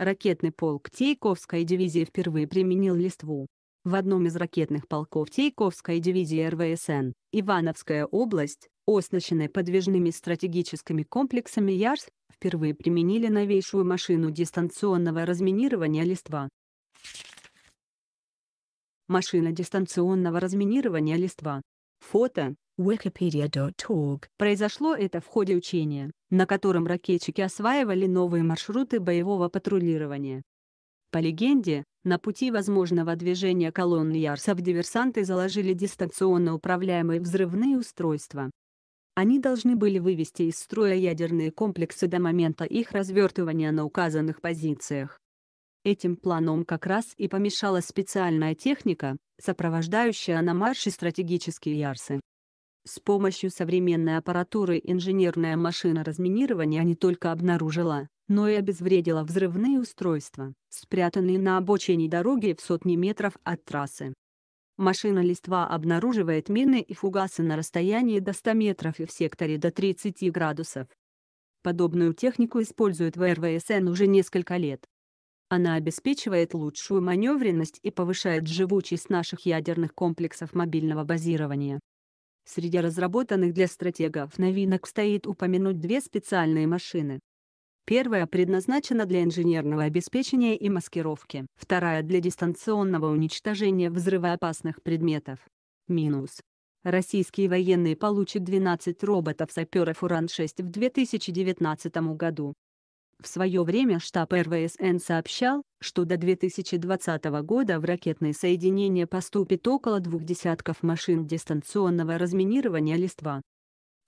Ракетный полк Тейковской дивизии впервые применил Листву. В одном из ракетных полков Тейковской дивизии РВСН, Ивановская область, оснащенной подвижными стратегическими комплексами ЯРС, впервые применили новейшую машину дистанционного разминирования листва. Машина дистанционного разминирования листва. Фото Wikipedia.org. Произошло это в ходе учения, на котором ракетчики осваивали новые маршруты боевого патрулирования. По легенде, на пути возможного движения колонны ярсов диверсанты заложили дистанционно управляемые взрывные устройства. Они должны были вывести из строя ядерные комплексы до момента их развертывания на указанных позициях. Этим планом как раз и помешала специальная техника, сопровождающая на марше стратегические ярсы. С помощью современной аппаратуры инженерная машина разминирования не только обнаружила, но и обезвредила взрывные устройства, спрятанные на обочине дороги в сотни метров от трассы. Машина листва обнаруживает мины и фугасы на расстоянии до 100 метров и в секторе до 30 градусов. Подобную технику используют в РВСН уже несколько лет. Она обеспечивает лучшую маневренность и повышает живучесть наших ядерных комплексов мобильного базирования. Среди разработанных для стратегов новинок стоит упомянуть две специальные машины. Первая предназначена для инженерного обеспечения и маскировки, вторая для дистанционного уничтожения взрывоопасных предметов. Минус. Российские военные получат 12 роботов-саперов Уран-6 в 2019 году. В свое время штаб РВСН сообщал, что до 2020 года в ракетные соединения поступит около двух десятков машин дистанционного разминирования листва.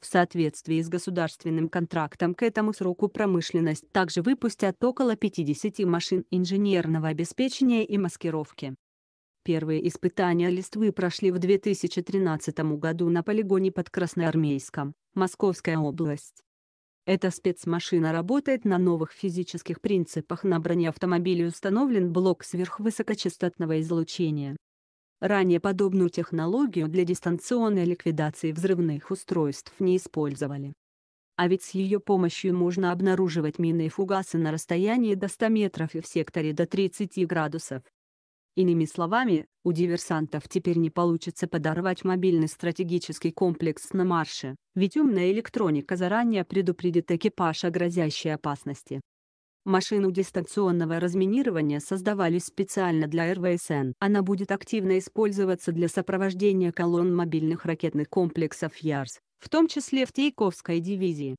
В соответствии с государственным контрактом к этому сроку промышленность также выпустят около 50 машин инженерного обеспечения и маскировки. Первые испытания листвы прошли в 2013 году на полигоне под Красноармейском, Московская область. Эта спецмашина работает на новых физических принципах. На броне автомобиля установлен блок сверхвысокочастотного излучения. Ранее подобную технологию для дистанционной ликвидации взрывных устройств не использовали. А ведь с ее помощью можно обнаруживать мины и фугасы на расстоянии до 100 метров и в секторе до 30 градусов. Иными словами, у диверсантов теперь не получится подорвать мобильный стратегический комплекс на марше, ведь умная электроника заранее предупредит экипаж о грозящей опасности. Машину дистанционного разминирования создавали специально для РВСН. Она будет активно использоваться для сопровождения колонн мобильных ракетных комплексов ЯРС, в том числе в Тейковской дивизии.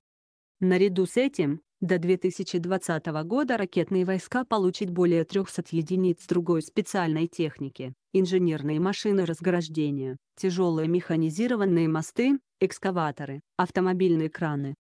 Наряду с этим, до 2020 года ракетные войска получат более 300 единиц другой специальной техники, инженерные машины разграждения, тяжелые механизированные мосты, экскаваторы, автомобильные краны,